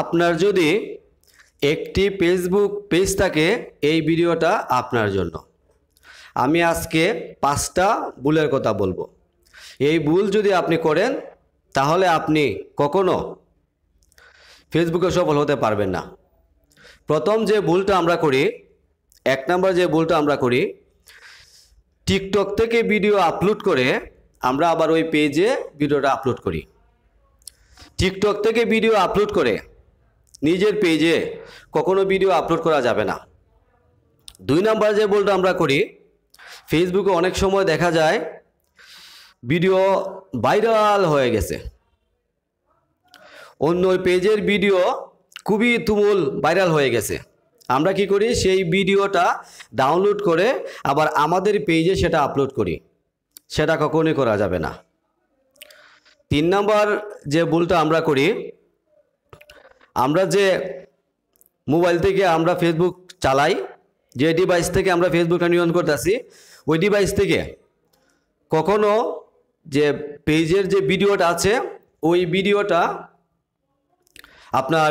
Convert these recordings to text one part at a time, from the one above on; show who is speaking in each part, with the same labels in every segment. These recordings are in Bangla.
Speaker 1: আপনার যদি একটি ফেসবুক পেজ থাকে এই ভিডিওটা আপনার জন্য আমি আজকে পাঁচটা ভুলের কথা বলবো এই ভুল যদি আপনি করেন তাহলে আপনি কখনো ফেসবুকে সফল হতে পারবেন না প্রথম যে ভুলটা আমরা করি এক নম্বর যে ভুলটা আমরা করি টিকটক থেকে ভিডিও আপলোড করে আমরা আবার ওই পেজে ভিডিওটা আপলোড করি টিকটক থেকে ভিডিও আপলোড করে নিজের পেজে কখনো ভিডিও আপলোড করা যাবে না দুই নাম্বার যে বলটা আমরা করি ফেসবুকে অনেক সময় দেখা যায় ভিডিও ভাইরাল হয়ে গেছে অন্য পেজের ভিডিও খুবই তুমুল ভাইরাল হয়ে গেছে আমরা কি করি সেই ভিডিওটা ডাউনলোড করে আবার আমাদের পেজে সেটা আপলোড করি সেটা কখনোই করা যাবে না তিন নাম্বার যে ভুলটা আমরা করি আমরা যে মোবাইল থেকে আমরা ফেসবুক চালাই যে ডিভাইস থেকে আমরা ফেসবুকটা নিয়ন্ত্রণ করতেছি ওই ডিভাইস থেকে কখনো যে পেজের যে ভিডিওটা আছে ওই ভিডিওটা আপনার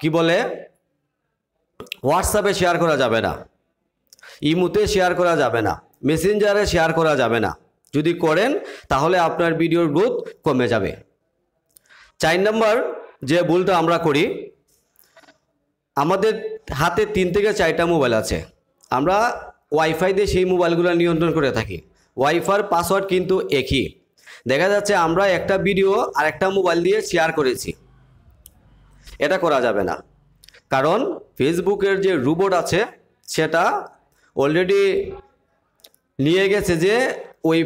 Speaker 1: কি বলে হোয়াটসঅ্যাপে শেয়ার করা যাবে না ইমুতে শেয়ার করা যাবে না মেসেঞ্জারে শেয়ার করা যাবে না যদি করেন তাহলে আপনার ভিডিওর গ্রোথ কমে যাবে চার নম্বর যে ভুলটা আমরা করি আমাদের হাতে তিন থেকে চারটা মোবাইল আছে আমরা ওয়াইফাই দিয়ে সেই মোবাইলগুলো নিয়ন্ত্রণ করে থাকি ওয়াইফার পাসওয়ার্ড কিন্তু একই দেখা যাচ্ছে আমরা একটা ভিডিও আর একটা মোবাইল দিয়ে শেয়ার করেছি এটা করা যাবে না কারণ ফেসবুকের যে রোবট আছে সেটা অলরেডি নিয়ে গেছে যে ওই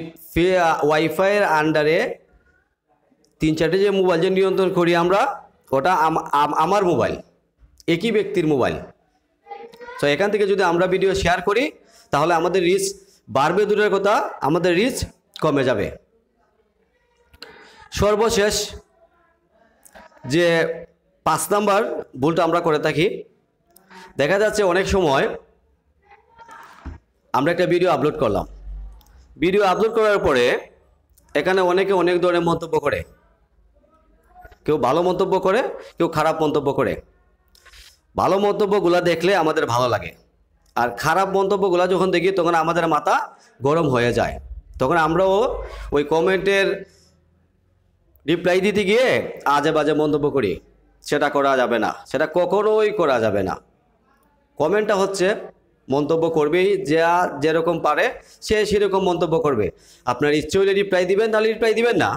Speaker 1: ওয়াইফাইয়ের আন্ডারে তিন চারটে যে মোবাইল যে নিয়ন্ত্রণ করি আমরা ওটা আমার মোবাইল একই ব্যক্তির মোবাইল তো এখান থেকে যদি আমরা ভিডিও শেয়ার করি তাহলে আমাদের রিচ বাড়বে দূরের কথা আমাদের রিচ কমে যাবে সর্বশেষ যে পাঁচ নাম্বার ভুলটা আমরা করে থাকি দেখা যাচ্ছে অনেক সময় আমরা একটা ভিডিও আপলোড করলাম ভিডিও আপলোড করার পরে এখানে অনেকে অনেক ধরনের মন্তব্য করে কেউ ভালো মন্তব্য করে কেউ খারাপ মন্তব্য করে ভালো মন্তব্যগুলো দেখলে আমাদের ভালো লাগে আর খারাপ মন্তব্যগুলো যখন দেখি তখন আমাদের মাথা গরম হয়ে যায় তখন আমরাও ওই কমেন্টের রিপ্লাই দিতে গিয়ে আজে বাজে মন্তব্য করি সেটা করা যাবে না সেটা কখনোই করা যাবে না কমেন্টটা হচ্ছে মন্তব্য করবেই যা যেরকম পারে সে সেরকম মন্তব্য করবে আপনার ইচ্ছে হলে রিপ্লাই দিবেন তাহলে রিপ্লাই দিবেন না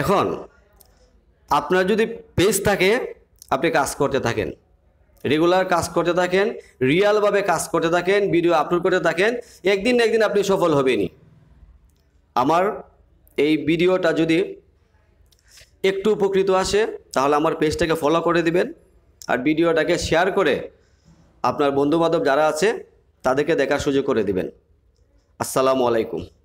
Speaker 1: এখন আপনার যদি পেজ থাকে আপনি কাজ করতে থাকেন রেগুলার কাজ করতে থাকেন রিয়ালভাবে কাজ করতে থাকেন ভিডিও আপলোড করতে থাকেন একদিন না একদিন আপনি সফল হবেনই আমার এই ভিডিওটা যদি একটু উপকৃত আসে তাহলে আমার পেজটাকে ফলো করে দিবেন আর ভিডিওটাকে শেয়ার করে আপনার বন্ধুবান্ধব যারা আছে তাদেরকে দেখার সুযোগ করে দিবেন আসসালামু আলাইকুম